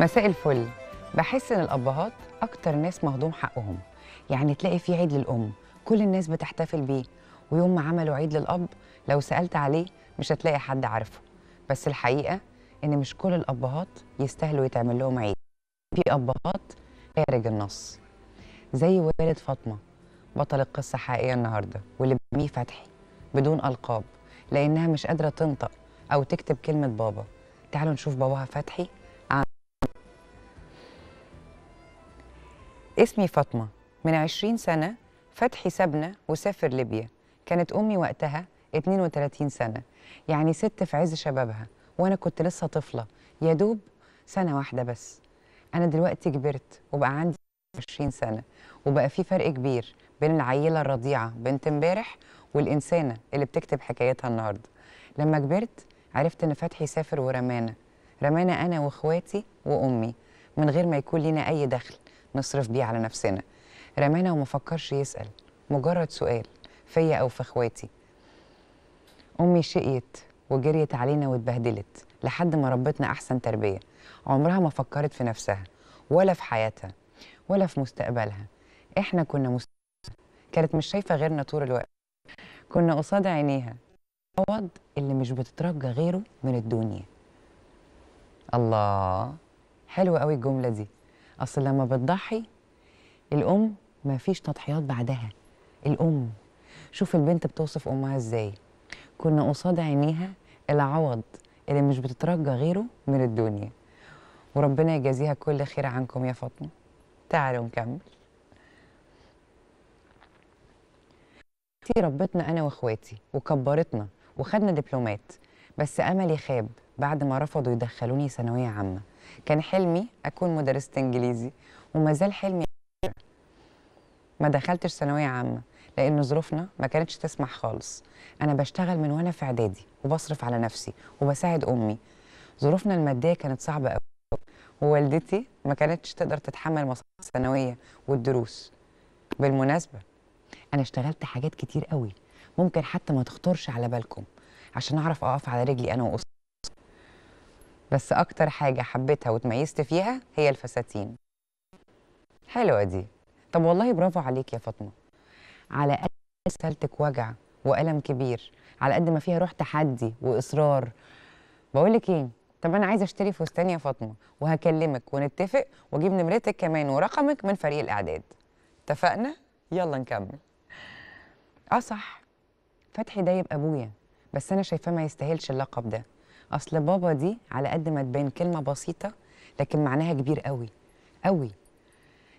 مساء الفل بحس ان الابهات اكتر ناس مهضوم حقهم يعني تلاقي في عيد للام كل الناس بتحتفل بيه ويوم ما عملوا عيد للاب لو سالت عليه مش هتلاقي حد عارفه بس الحقيقه ان مش كل الابهات يستاهلوا يتعمل لهم عيد في ابهات خارج النص زي والد فاطمه بطل القصه حقيقيه النهارده واللي بيسميه فتحي بدون القاب لانها مش قادره تنطق او تكتب كلمه بابا تعالوا نشوف باباها فتحي اسمي فاطمة من 20 سنة فتحي سابنا وسافر ليبيا كانت أمي وقتها 32 سنة يعني ست في عز شبابها وأنا كنت لسه طفلة يا دوب سنة واحدة بس أنا دلوقتي كبرت وبقى عندي 20 سنة وبقى في فرق كبير بين العيلة الرضيعة بنت امبارح والإنسانة اللي بتكتب حكايتها النهاردة لما كبرت عرفت إن فتحي سافر ورمانة رمانة أنا وإخواتي وأمي من غير ما يكون لينا أي دخل نصرف بيه على نفسنا رمانا وما فكرش يسأل مجرد سؤال فيا أو في إخواتي أمي شقيت وجريت علينا واتبهدلت لحد ما ربتنا أحسن تربية عمرها ما فكرت في نفسها ولا في حياتها ولا في مستقبلها إحنا كنا مستقبلها كانت مش شايفة غيرنا طول الوقت كنا قصاد عينيها عوض اللي مش بتترجى غيره من الدنيا الله حلوة قوي الجملة دي اصل لما بتضحي الام ما فيش تضحيات بعدها الام شوف البنت بتوصف امها ازاي كنا قصاد عينيها العوض اللي مش بتترجى غيره من الدنيا وربنا يجازيها كل خير عنكم يا فاطمه تعالوا نكمل ربتنا انا واخواتي وكبرتنا وخدنا دبلومات بس املي خاب بعد ما رفضوا يدخلوني ثانويه عامه كان حلمي اكون مدرسه انجليزي وما زال حلمي ما دخلتش ثانويه عامه لان ظروفنا ما كانتش تسمح خالص انا بشتغل من وانا في اعدادي وبصرف على نفسي وبساعد امي ظروفنا الماديه كانت صعبه قوي ووالدتي ما كانتش تقدر تتحمل مصاريف الثانويه والدروس بالمناسبه انا اشتغلت حاجات كتير قوي ممكن حتى ما تخطرش على بالكم عشان اعرف اقف على رجلي انا واسرتي بس اكتر حاجه حبيتها وتميزت فيها هي الفساتين حلوه دي طب والله برافو عليك يا فاطمه على قد سالتك وجع والم كبير على قد ما فيها روح تحدي واصرار بقول لك ايه طب انا عايزه اشتري فستان يا فاطمه وهكلمك ونتفق واجيب نمرتك كمان ورقمك من فريق الاعداد اتفقنا يلا نكمل اه صح فتحي ده يبقى ابويا بس انا شايفاه ما يستاهلش اللقب ده اصل بابا دي على قد ما تبان كلمه بسيطه لكن معناها كبير قوي قوي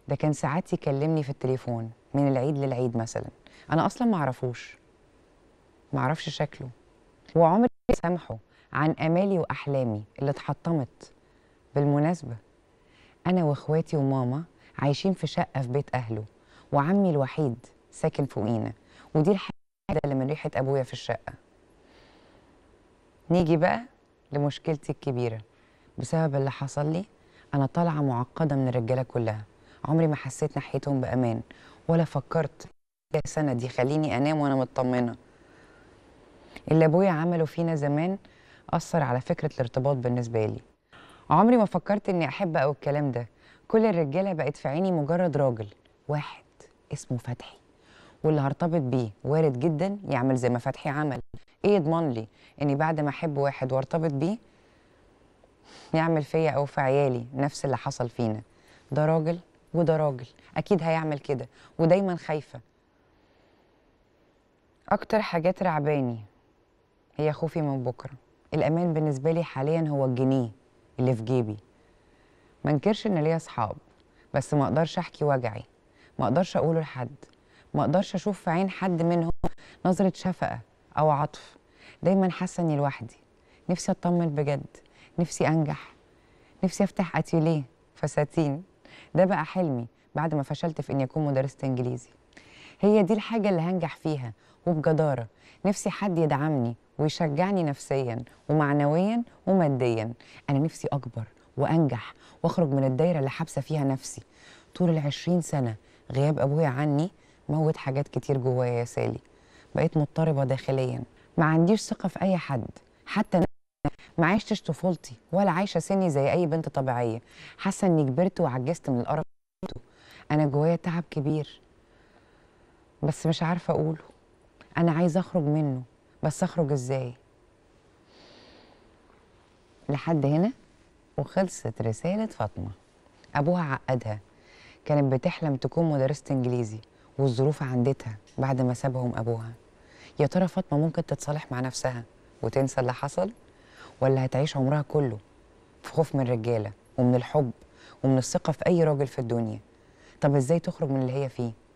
ده كان ساعات يكلمني في التليفون من العيد للعيد مثلا انا اصلا ما اعرفوش ما اعرفش شكله وعمري ما سامحه عن امالي واحلامي اللي اتحطمت بالمناسبه انا واخواتي وماما عايشين في شقه في بيت اهله وعمي الوحيد ساكن فوقينا ودي الحاجه اللي من ريحه ابويا في الشقه نيجي بقى لمشكلتي الكبيرة بسبب اللي حصل لي أنا طالعة معقدة من الرجالة كلها عمري ما حسيت ناحيتهم بأمان ولا فكرت سنة دي خليني أنام وأنا مطمنة اللي أبويا عمله فينا زمان أثر على فكرة الارتباط بالنسبة لي عمري ما فكرت إني أحب أو الكلام ده كل الرجالة بقت في عيني مجرد راجل واحد اسمه فتحي واللي هرتبط بيه وارد جدا يعمل زي ما فتحي عمل ايه يضمن لي اني بعد ما احب واحد وارتبط بيه يعمل فيا او في عيالي نفس اللي حصل فينا ده راجل وده راجل اكيد هيعمل كده ودايما خايفه اكتر حاجات رعباني هي خوفي من بكره الامان بالنسبه لي حاليا هو الجنيه اللي في جيبي ما انكرش ان ليا اصحاب بس ما اقدرش احكي وجعي ما اقدرش اقوله لحد ما اقدرش اشوف في عين حد منهم نظره شفقه او عطف دايما حاسه اني لوحدي نفسي اطمن بجد نفسي انجح نفسي افتح اتيليه فساتين ده بقى حلمي بعد ما فشلت في اني اكون مدرسه انجليزي هي دي الحاجه اللي هنجح فيها وبجداره نفسي حد يدعمني ويشجعني نفسيا ومعنويا وماديا انا نفسي اكبر وانجح واخرج من الدايره اللي حابسه فيها نفسي طول العشرين سنه غياب ابويا عني موت حاجات كتير جوايا يا سالي بقيت مضطربة داخليا ما عنديش ثقة في أي حد حتى ما عشتش طفولتي ولا عايشة سني زي أي بنت طبيعية حاسة إني كبرت وعجزت من القرف أنا جوايا تعب كبير بس مش عارفة أقوله أنا عايزة أخرج منه بس أخرج إزاي لحد هنا وخلصت رسالة فاطمة أبوها عقدها كانت بتحلم تكون مدرسة إنجليزي والظروف عندتها بعد ما سابهم أبوها يا ترى فاطمة ممكن تتصالح مع نفسها وتنسى اللي حصل ولا هتعيش عمرها كله في خوف من الرجالة ومن الحب ومن الثقة في أي راجل في الدنيا طب إزاي تخرج من اللي هي فيه